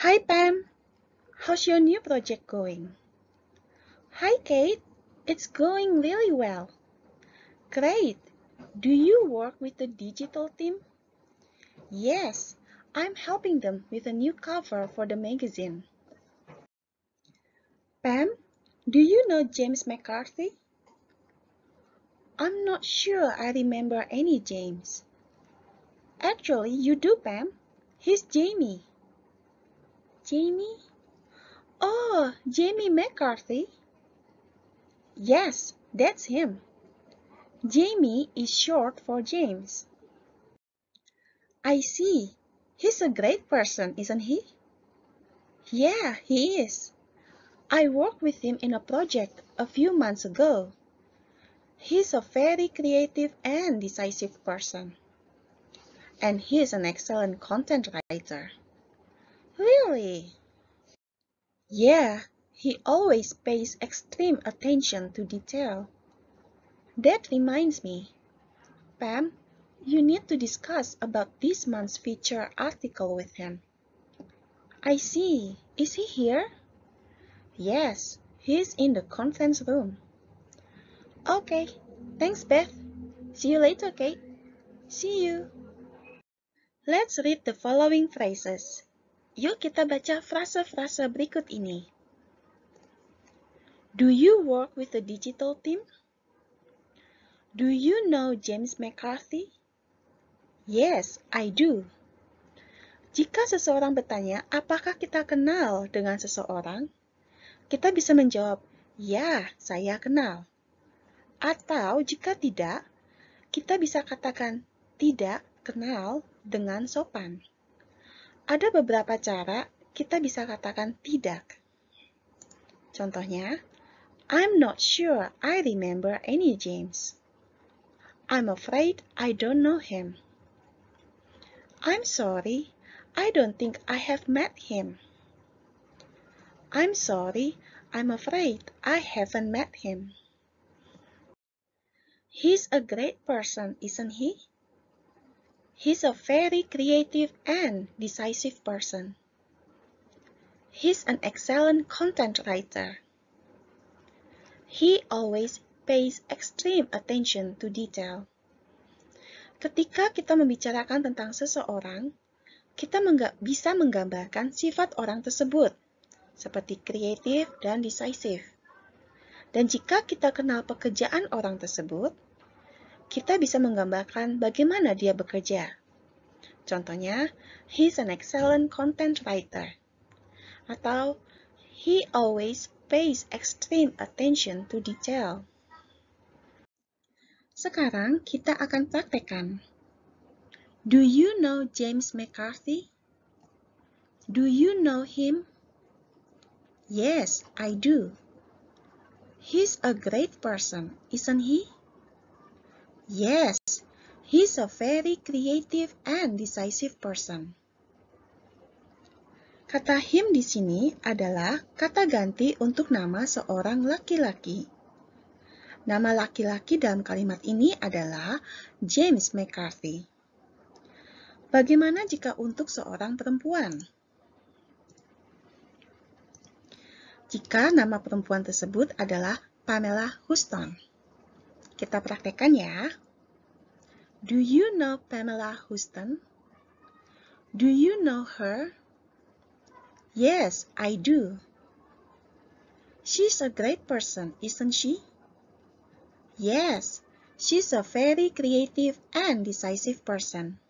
Hi, Pam. How's your new project going? Hi, Kate. It's going really well. Great. Do you work with the digital team? Yes, I'm helping them with a new cover for the magazine. Pam, do you know James McCarthy? I'm not sure I remember any James. Actually, you do, Pam. He's Jamie. Jamie? Oh, Jamie McCarthy? Yes, that's him. Jamie is short for James. I see. He's a great person, isn't he? Yeah, he is. I worked with him in a project a few months ago. He's a very creative and decisive person. And he's an excellent content writer. "Really?" "Yeah. He always pays extreme attention to detail. That reminds me, Pam, you need to discuss about this month's feature article with him." "I see. Is he here?" "Yes. He's in the conference room." "Okay. Thanks, Beth. See you later, Kate." "See you." Let's read the following phrases. Yuk kita baca frase-frase berikut ini. Do you work with a digital team? Do you know James McCarthy? Yes, I do. Jika seseorang bertanya, apakah kita kenal dengan seseorang? Kita bisa menjawab, ya, saya kenal. Atau jika tidak, kita bisa katakan tidak kenal dengan sopan. Ada beberapa cara kita bisa katakan tidak. Contohnya, I'm not sure I remember any James. I'm afraid I don't know him. I'm sorry, I don't think I have met him. I'm sorry, I'm afraid I haven't met him. He's a great person, isn't he? He's a very creative and decisive person. He's an excellent content writer. He always pays extreme attention to detail. Ketika kita membicarakan tentang seseorang, kita mengga bisa menggambarkan sifat orang tersebut, seperti kreatif dan decisive. Dan jika kita kenal pekerjaan orang tersebut, kita bisa menggambarkan bagaimana dia bekerja. Contohnya, he's an excellent content writer. Atau, he always pays extreme attention to detail. Sekarang kita akan praktekkan. Do you know James McCarthy? Do you know him? Yes, I do. He's a great person, isn't he? Yes, he's a very creative and decisive person. Kata him di sini adalah kata ganti untuk nama seorang laki-laki. Nama laki-laki dalam kalimat ini adalah James McCarthy. Bagaimana jika untuk seorang perempuan? Jika nama perempuan tersebut adalah Pamela Houston. Kita praktekkan ya. Do you know Pamela Houston? Do you know her? Yes, I do. She's a great person, isn't she? Yes, she's a very creative and decisive person.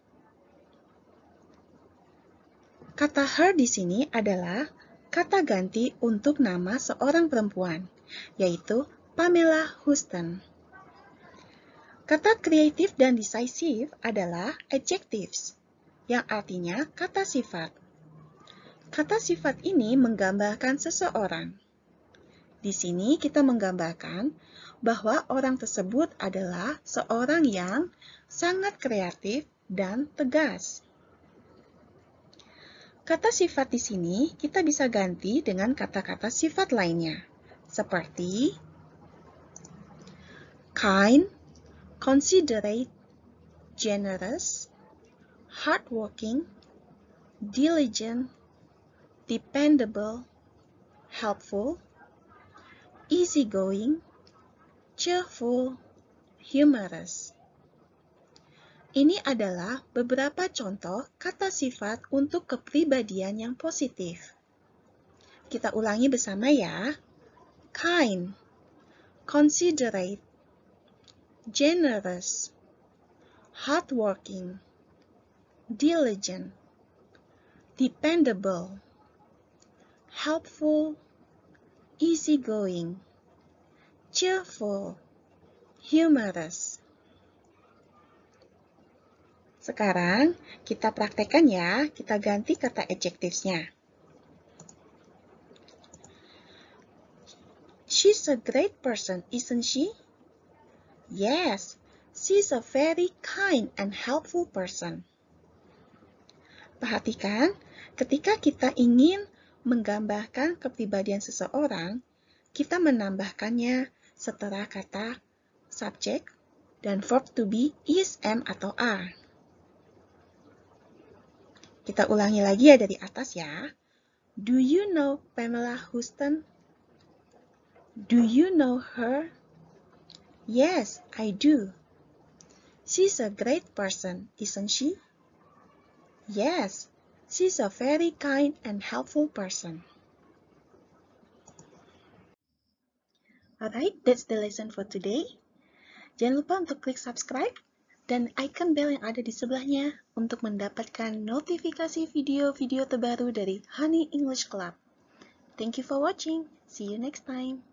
Kata her di sini adalah kata ganti untuk nama seorang perempuan, yaitu Pamela Houston. Kata kreatif dan decisive adalah adjectives, yang artinya kata sifat. Kata sifat ini menggambarkan seseorang. Di sini kita menggambarkan bahwa orang tersebut adalah seorang yang sangat kreatif dan tegas. Kata sifat di sini kita bisa ganti dengan kata-kata sifat lainnya, seperti kind, considerate, generous, hardworking, diligent, dependable, helpful, easygoing, cheerful, humorous. Ini adalah beberapa contoh kata sifat untuk kepribadian yang positif. Kita ulangi bersama ya. Kind, considerate, generous, hardworking, diligent, dependable, helpful, easygoing, cheerful, humorous. Sekarang kita praktekkan ya, kita ganti kata adjectives-nya. She's a great person, isn't she? Yes, she's a very kind and helpful person. Perhatikan, ketika kita ingin menggambarkan kepribadian seseorang, kita menambahkannya setelah kata subject dan verb to be is, am, atau are. Kita ulangi lagi ya dari atas ya. Do you know Pamela Houston? Do you know her? Yes, I do. She's a great person, isn't she? Yes, she's a very kind and helpful person. Alright, that's the lesson for today. Jangan lupa untuk klik subscribe dan icon bell yang ada di sebelahnya untuk mendapatkan notifikasi video-video terbaru dari Honey English Club. Thank you for watching. See you next time.